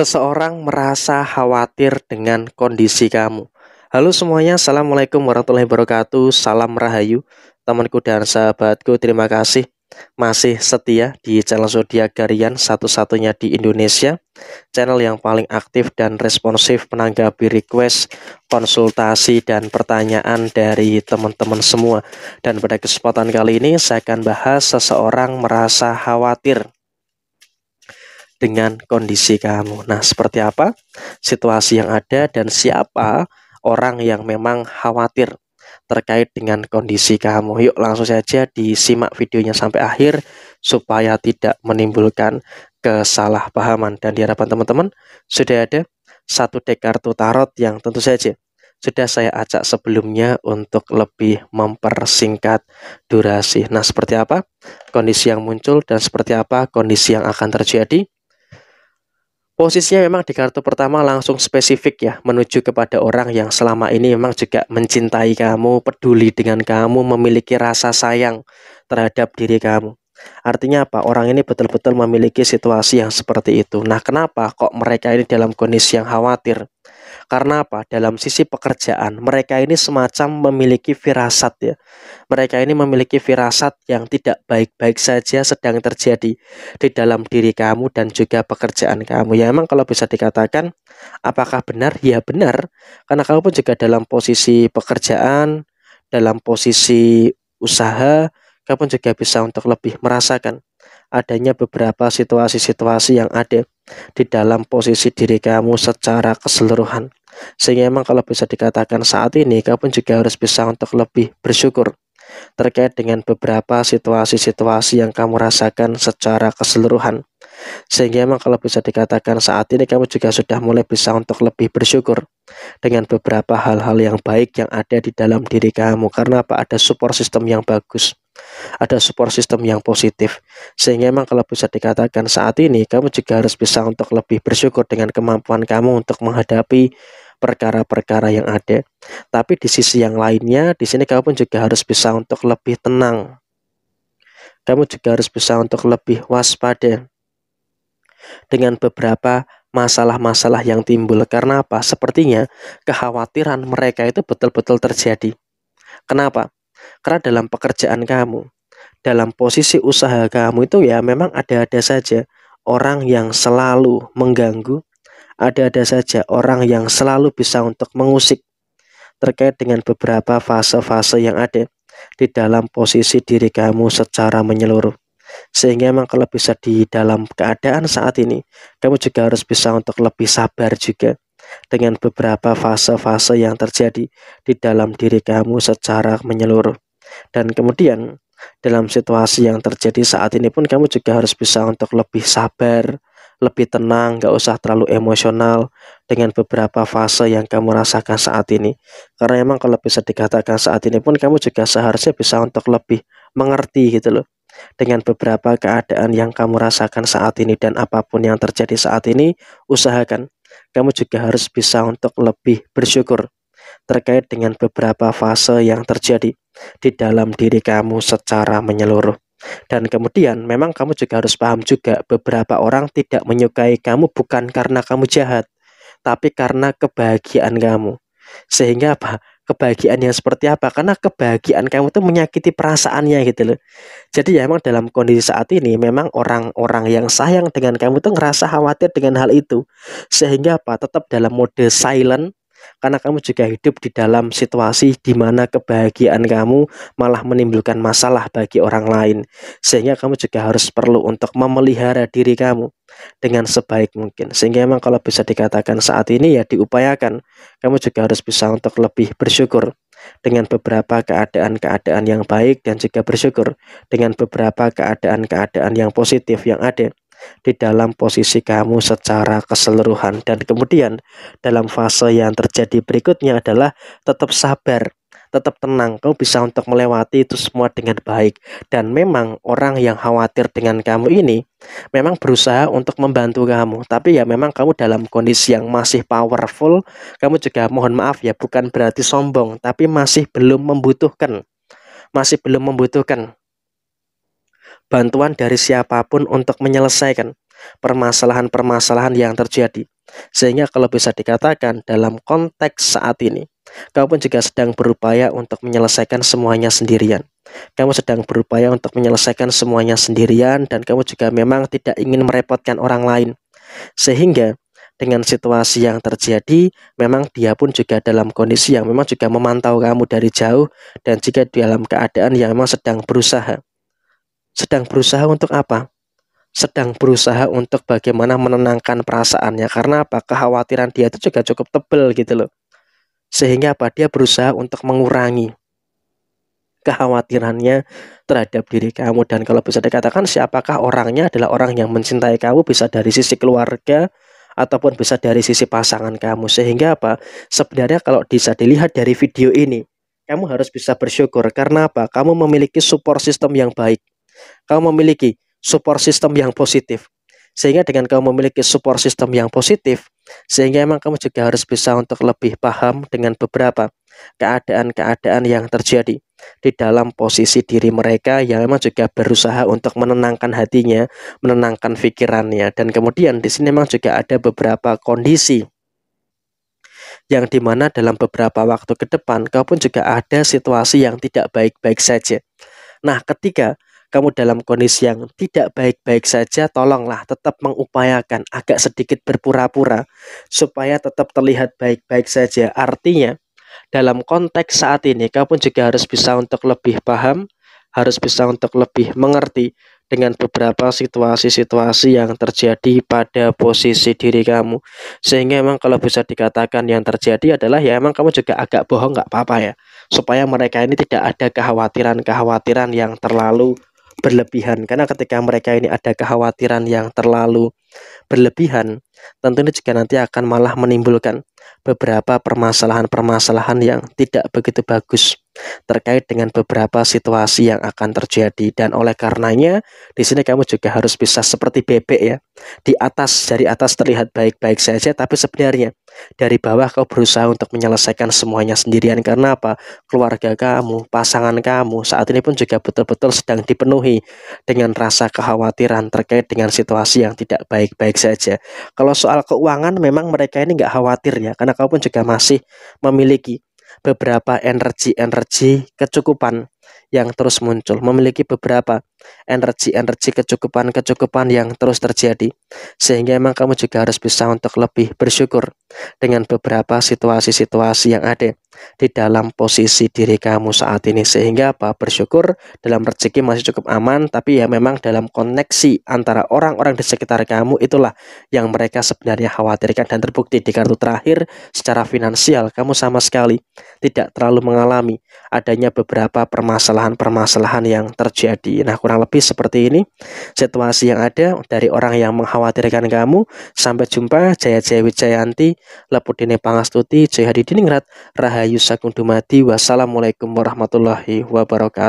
seseorang merasa khawatir dengan kondisi kamu. Halo semuanya, Assalamualaikum warahmatullahi wabarakatuh, salam rahayu, temanku dan sahabatku, terima kasih masih setia di channel Zodiak Garian satu-satunya di Indonesia channel yang paling aktif dan responsif menanggapi request, konsultasi, dan pertanyaan dari teman-teman semua dan pada kesempatan kali ini saya akan bahas seseorang merasa khawatir dengan kondisi kamu. Nah, seperti apa situasi yang ada dan siapa orang yang memang khawatir terkait dengan kondisi kamu. Yuk langsung saja disimak videonya sampai akhir supaya tidak menimbulkan kesalahpahaman. Dan diharapkan teman-teman sudah ada satu dek kartu tarot yang tentu saja sudah saya acak sebelumnya untuk lebih mempersingkat durasi. Nah, seperti apa kondisi yang muncul dan seperti apa kondisi yang akan terjadi? Posisinya memang di kartu pertama langsung spesifik ya, menuju kepada orang yang selama ini memang juga mencintai kamu, peduli dengan kamu, memiliki rasa sayang terhadap diri kamu. Artinya apa? Orang ini betul-betul memiliki situasi yang seperti itu. Nah, kenapa kok mereka ini dalam kondisi yang khawatir? Karena apa? Dalam sisi pekerjaan, mereka ini semacam memiliki firasat ya. Mereka ini memiliki firasat yang tidak baik-baik saja sedang terjadi di dalam diri kamu dan juga pekerjaan kamu. Ya emang kalau bisa dikatakan apakah benar? Ya benar. Karena kamu pun juga dalam posisi pekerjaan, dalam posisi usaha, kamu juga bisa untuk lebih merasakan adanya beberapa situasi-situasi yang ada di dalam posisi diri kamu secara keseluruhan. Sehingga memang kalau bisa dikatakan saat ini, kamu juga harus bisa untuk lebih bersyukur terkait dengan beberapa situasi-situasi yang kamu rasakan secara keseluruhan. Sehingga memang kalau bisa dikatakan saat ini kamu juga sudah mulai bisa untuk lebih bersyukur dengan beberapa hal-hal yang baik yang ada di dalam diri kamu. Karena apa? Ada support system yang bagus ada support system yang positif sehingga memang kalau bisa dikatakan saat ini kamu juga harus bisa untuk lebih bersyukur dengan kemampuan kamu untuk menghadapi perkara-perkara yang ada tapi di sisi yang lainnya di sini kamu pun juga harus bisa untuk lebih tenang kamu juga harus bisa untuk lebih waspada dengan beberapa masalah-masalah yang timbul karena apa sepertinya kekhawatiran mereka itu betul-betul terjadi kenapa karena dalam pekerjaan kamu, dalam posisi usaha kamu itu ya memang ada-ada saja orang yang selalu mengganggu, ada-ada saja orang yang selalu bisa untuk mengusik terkait dengan beberapa fase-fase yang ada di dalam posisi diri kamu secara menyeluruh. Sehingga memang kalau bisa di dalam keadaan saat ini, kamu juga harus bisa untuk lebih sabar juga dengan beberapa fase-fase yang terjadi di dalam diri kamu secara menyeluruh. Dan kemudian dalam situasi yang terjadi saat ini pun kamu juga harus bisa untuk lebih sabar, lebih tenang, nggak usah terlalu emosional dengan beberapa fase yang kamu rasakan saat ini. Karena emang kalau bisa dikatakan saat ini pun kamu juga seharusnya bisa untuk lebih mengerti gitu loh dengan beberapa keadaan yang kamu rasakan saat ini dan apapun yang terjadi saat ini, usahakan kamu juga harus bisa untuk lebih bersyukur terkait dengan beberapa fase yang terjadi di dalam diri kamu secara menyeluruh. Dan kemudian memang kamu juga harus paham juga beberapa orang tidak menyukai kamu bukan karena kamu jahat, tapi karena kebahagiaan kamu. Sehingga apa? Kebahagiaan yang seperti apa? Karena kebahagiaan kamu itu menyakiti perasaannya gitu loh. Jadi ya memang dalam kondisi saat ini memang orang-orang yang sayang dengan kamu itu ngerasa khawatir dengan hal itu. Sehingga apa? Tetap dalam mode silent karena kamu juga hidup di dalam situasi di mana kebahagiaan kamu malah menimbulkan masalah bagi orang lain. Sehingga kamu juga harus perlu untuk memelihara diri kamu dengan sebaik mungkin. Sehingga memang kalau bisa dikatakan saat ini ya diupayakan. Kamu juga harus bisa untuk lebih bersyukur dengan beberapa keadaan-keadaan yang baik dan juga bersyukur dengan beberapa keadaan-keadaan yang positif yang ada di dalam posisi kamu secara keseluruhan dan kemudian dalam fase yang terjadi berikutnya adalah tetap sabar tetap tenang kau bisa untuk melewati itu semua dengan baik dan memang orang yang khawatir dengan kamu ini memang berusaha untuk membantu kamu tapi ya memang kamu dalam kondisi yang masih powerful kamu juga mohon maaf ya bukan berarti sombong tapi masih belum membutuhkan masih belum membutuhkan bantuan dari siapapun untuk menyelesaikan permasalahan-permasalahan yang terjadi. Sehingga kalau bisa dikatakan dalam konteks saat ini, kau pun juga sedang berupaya untuk menyelesaikan semuanya sendirian. Kamu sedang berupaya untuk menyelesaikan semuanya sendirian dan kamu juga memang tidak ingin merepotkan orang lain. Sehingga dengan situasi yang terjadi, memang dia pun juga dalam kondisi yang memang juga memantau kamu dari jauh dan jika dalam keadaan yang memang sedang berusaha sedang berusaha untuk apa? Sedang berusaha untuk bagaimana menenangkan perasaannya karena apa? Kekhawatiran dia itu juga cukup tebal gitu loh. Sehingga apa? Dia berusaha untuk mengurangi kekhawatirannya terhadap diri kamu dan kalau bisa dikatakan siapakah orangnya adalah orang yang mencintai kamu bisa dari sisi keluarga ataupun bisa dari sisi pasangan kamu sehingga apa sebenarnya kalau bisa dilihat dari video ini kamu harus bisa bersyukur karena apa kamu memiliki support system yang baik kamu memiliki support system yang positif. Sehingga dengan kamu memiliki support system yang positif, sehingga emang kamu juga harus bisa untuk lebih paham dengan beberapa keadaan-keadaan yang terjadi di dalam posisi diri mereka yang memang juga berusaha untuk menenangkan hatinya, menenangkan pikirannya dan kemudian di sini memang juga ada beberapa kondisi yang dimana dalam beberapa waktu ke depan kau pun juga ada situasi yang tidak baik-baik saja. Nah, ketika kamu dalam kondisi yang tidak baik-baik saja, tolonglah tetap mengupayakan agak sedikit berpura-pura supaya tetap terlihat baik-baik saja. Artinya, dalam konteks saat ini, kamu juga harus bisa untuk lebih paham, harus bisa untuk lebih mengerti dengan beberapa situasi-situasi yang terjadi pada posisi diri kamu sehingga emang kalau bisa dikatakan yang terjadi adalah ya emang kamu juga agak bohong nggak apa-apa ya supaya mereka ini tidak ada kekhawatiran-kekhawatiran yang terlalu berlebihan karena ketika mereka ini ada kekhawatiran yang terlalu berlebihan tentunya juga nanti akan malah menimbulkan beberapa permasalahan-permasalahan yang tidak begitu bagus terkait dengan beberapa situasi yang akan terjadi dan oleh karenanya di sini kamu juga harus bisa seperti bebek ya. Di atas dari atas terlihat baik-baik saja tapi sebenarnya dari bawah kau berusaha untuk menyelesaikan semuanya sendirian karena apa? Keluarga kamu, pasangan kamu saat ini pun juga betul-betul sedang dipenuhi dengan rasa kekhawatiran terkait dengan situasi yang tidak baik-baik saja. Kalau soal keuangan memang mereka ini nggak khawatir ya karena kau pun juga masih memiliki beberapa energi-energi kecukupan yang terus muncul, memiliki beberapa energi-energi kecukupan-kecukupan yang terus terjadi. Sehingga memang kamu juga harus bisa untuk lebih bersyukur dengan beberapa situasi-situasi yang ada di dalam posisi diri kamu saat ini sehingga apa bersyukur dalam rezeki masih cukup aman tapi ya memang dalam koneksi antara orang-orang di sekitar kamu itulah yang mereka sebenarnya khawatirkan dan terbukti di kartu terakhir secara finansial kamu sama sekali tidak terlalu mengalami adanya beberapa permasalahan-permasalahan yang terjadi nah kurang lebih seperti ini situasi yang ada dari orang yang mengkhawatirkan kamu sampai jumpa Jaya Jaya Wijayanti Lepudine Pangastuti Jaya diningrat Rahayu yusakum dumati. Wassalamualaikum warahmatullahi wabarakatuh.